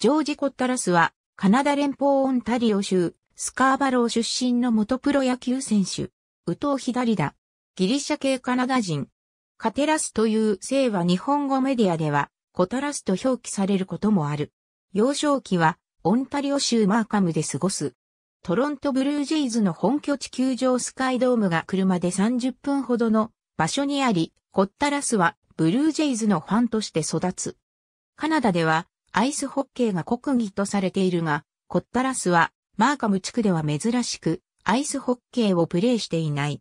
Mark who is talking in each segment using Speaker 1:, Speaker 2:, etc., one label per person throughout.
Speaker 1: ジョージ・コッタラスは、カナダ連邦オンタリオ州、スカーバロー出身の元プロ野球選手、ウトウ・ヒダリダ、ギリシャ系カナダ人。カテラスという姓は日本語メディアでは、コタラスと表記されることもある。幼少期は、オンタリオ州マーカムで過ごす。トロントブルージェイズの本拠地球場スカイドームが車で30分ほどの場所にあり、コッタラスはブルージェイズのファンとして育つ。カナダではアイスホッケーが国技とされているが、コッタラスはマーカム地区では珍しく、アイスホッケーをプレーしていない。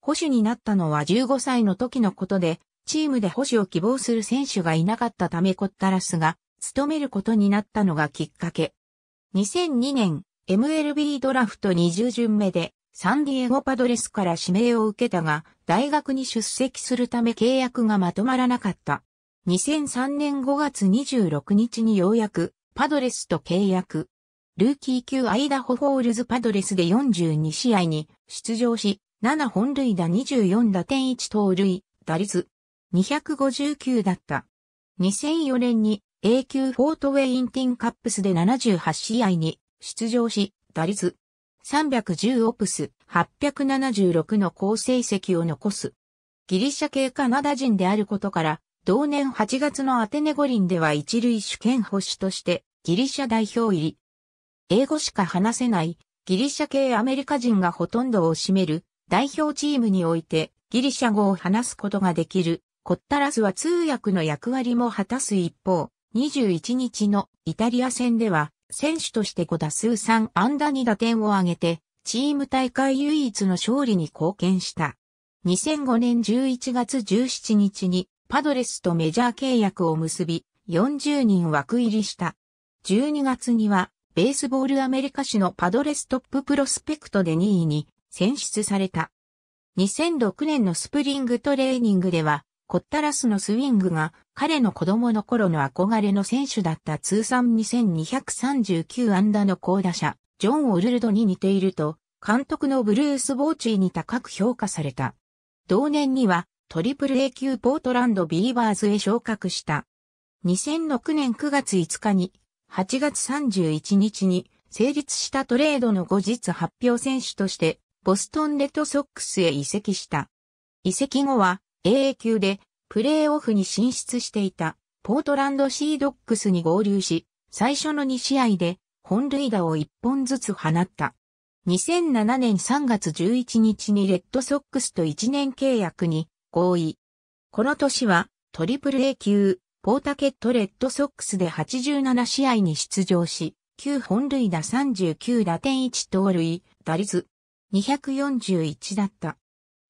Speaker 1: 保守になったのは15歳の時のことで、チームで保守を希望する選手がいなかったためコッタラスが務めることになったのがきっかけ。2002年 MLB ドラフト20巡目でサンディエゴパドレスから指名を受けたが大学に出席するため契約がまとまらなかった。2003年5月26日にようやくパドレスと契約。ルーキー級アイダホホールズパドレスで42試合に出場し、7本塁打24打点1盗塁、打率259だった。2004年に A 級フォートウェインティンカップスで78試合に出場し、打率310オプス876の好成績を残す。ギリシャ系カナダ人であることから、同年8月のアテネ五輪では一塁主権保守としてギリシャ代表入り。英語しか話せないギリシャ系アメリカ人がほとんどを占める代表チームにおいてギリシャ語を話すことができるコッタラスは通訳の役割も果たす一方、21日のイタリア戦では選手として5打数3安打2打点を挙げてチーム大会唯一の勝利に貢献した。2005年11月17日にパドレスとメジャー契約を結び、40人枠入りした。12月には、ベースボールアメリカ誌のパドレストッププロスペクトで2位に選出された。2006年のスプリングトレーニングでは、コッタラスのスウィングが彼の子供の頃の憧れの選手だった通算2239安打の高打者、ジョン・オルルドに似ていると、監督のブルース・ボーチーに高く評価された。同年にはトリプル A 級ポートランドビーバーズへ昇格した。2006年9月5日に、8月31日に成立したトレードの後日発表選手として、ボストンレッドソックスへ移籍した。移籍後は AA 級でプレーオフに進出していたポートランドシードックスに合流し、最初の2試合で本塁打を1本ずつ放った。2007年3月11日にレッドソックスと1年契約に合意。この年は、トリプル A 級、ポータケットレッドソックスで87試合に出場し、9本塁打39打点1盗塁、打率241だった。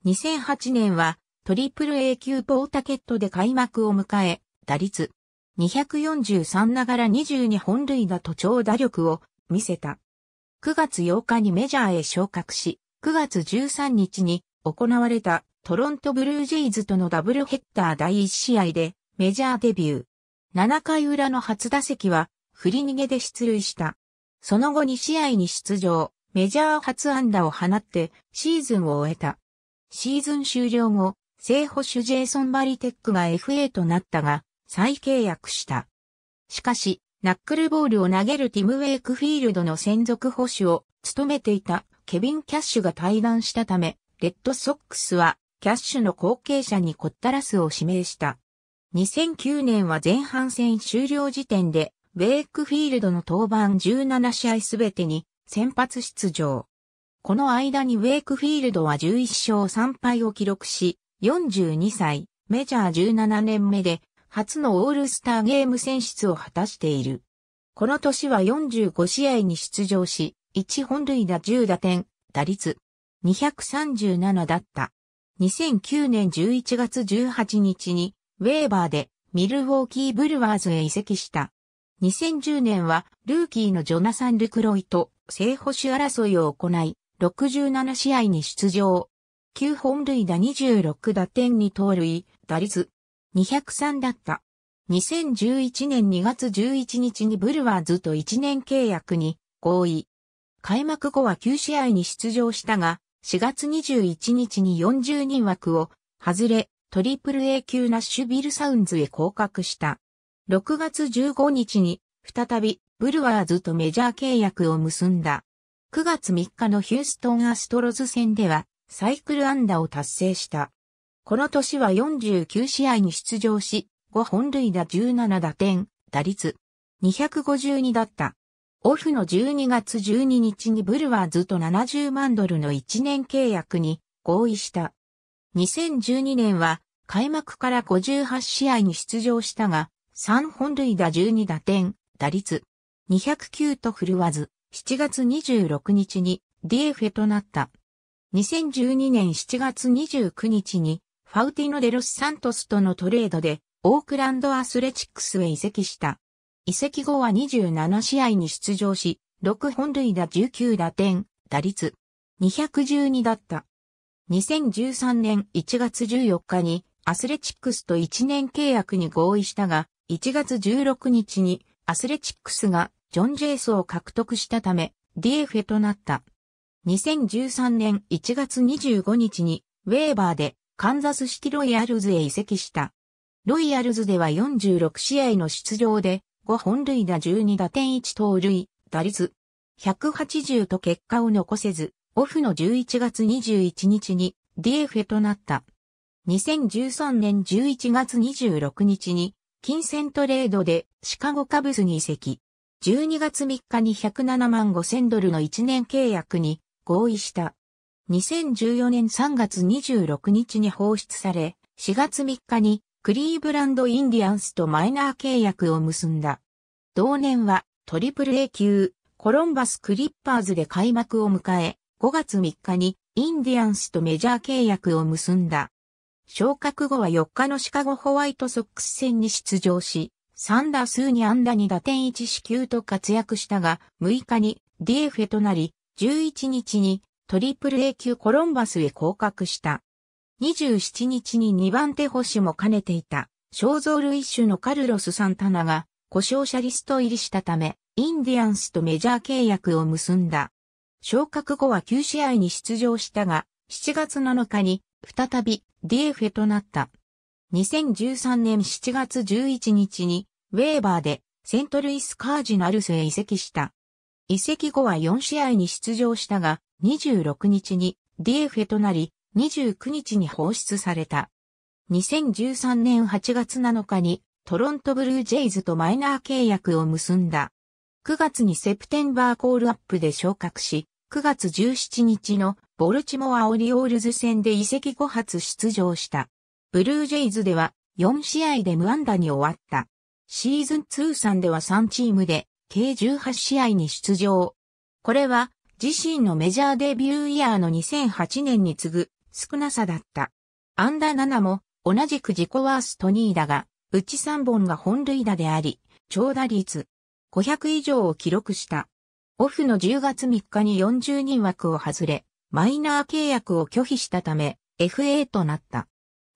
Speaker 1: 2008年はトリプル A 級ポータケットで開幕を迎え、打率243ながら22本塁打と長打力を見せた。9月8日にメジャーへ昇格し、9月13日に行われたトロントブルージェイズとのダブルヘッダー第1試合でメジャーデビュー。7回裏の初打席は振り逃げで出塁した。その後2試合に出場、メジャー初安打を放ってシーズンを終えた。シーズン終了後、正捕手ジェイソン・バリテックが FA となったが、再契約した。しかし、ナックルボールを投げるティム・ウェイクフィールドの専属捕手を務めていたケビン・キャッシュが退団したため、レッドソックスはキャッシュの後継者にコッタラスを指名した。2009年は前半戦終了時点で、ウェイクフィールドの登板17試合すべてに先発出場。この間にウェイクフィールドは11勝3敗を記録し、42歳、メジャー17年目で、初のオールスターゲーム選出を果たしている。この年は45試合に出場し、1本塁打10打点、打率237だった。2009年11月18日に、ウェーバーでミルウォーキーブルワーズへ移籍した。2010年は、ルーキーのジョナサン・ルクロイと正捕手争いを行い、67試合に出場。9本塁打26打点に盗塁、打率203だった。2011年2月11日にブルワーズと1年契約に合意。開幕後は9試合に出場したが、4月21日に40人枠を外れ、トリプル a 級ナッシュビルサウンズへ降格した。6月15日に再びブルワーズとメジャー契約を結んだ。9月3日のヒューストンアストロズ戦ではサイクル安打を達成した。この年は49試合に出場し、5本塁打17打点、打率252だった。オフの12月12日にブルワーズと70万ドルの1年契約に合意した。2012年は開幕から58試合に出場したが、3本塁打12打点、打率209と振るわず、7月26日に DFA となった。2012年7月29日にファウティノ・デロス・サントスとのトレードでオークランド・アスレチックスへ移籍した。移籍後は27試合に出場し、6本塁打19打点、打率212だった。2013年1月14日にアスレチックスと1年契約に合意したが、1月16日にアスレチックスがジョン・ジェイスを獲得したため、d f ェとなった。2013年1月25日にウェーバーでカンザスシティロイヤルズへ移籍した。ロイヤルズでは46試合の出場で5本塁打12打点1盗塁、打率180と結果を残せず、オフの11月21日に DFA となった。2013年11月26日に金銭トレードでシカゴカブスに移籍。12月3日に107万5千ドルの1年契約に合意した。2014年3月26日に放出され、4月3日にクリーブランド・インディアンスとマイナー契約を結んだ。同年はトリプル A 級コロンバス・クリッパーズで開幕を迎え、5月3日にインディアンスとメジャー契約を結んだ。昇格後は4日のシカゴホワイトソックス戦に出場し、3打数に安打2打点1四球と活躍したが、6日に d f ェとなり、11日にトリプル A 級コロンバスへ降格した。27日に2番手星も兼ねていた、肖像類種のカルロス・サンタナが、故障者リスト入りしたため、インディアンスとメジャー契約を結んだ。昇格後は9試合に出場したが、7月7日に、再び d f ェとなった。2013年7月11日に、ウェーバーで、セントルイス・カージナルスへ移籍した。移籍後は4試合に出場したが、26日に d f ェとなり、29日に放出された。2013年8月7日にトロントブルージェイズとマイナー契約を結んだ。9月にセプテンバーコールアップで昇格し、9月17日のボルチモアオリオールズ戦で移籍後発出場した。ブルージェイズでは4試合で無安打に終わった。シーズン通算では3チームで計18試合に出場。これは自身のメジャーデビューイヤーの2008年に次ぐ少なさだった。アンダー7も同じく自己ワースト2位だが、うち3本が本塁打であり、長打率500以上を記録した。オフの10月3日に40人枠を外れ、マイナー契約を拒否したため、FA となった。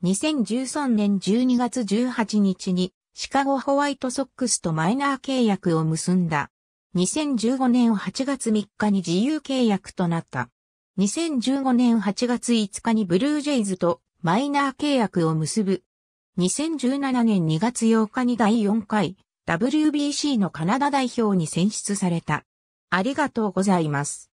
Speaker 1: 2013年12月18日にシカゴホワイトソックスとマイナー契約を結んだ。2015年8月3日に自由契約となった。2015年8月5日にブルージェイズとマイナー契約を結ぶ。2017年2月8日に第4回 WBC のカナダ代表に選出された。ありがとうございます。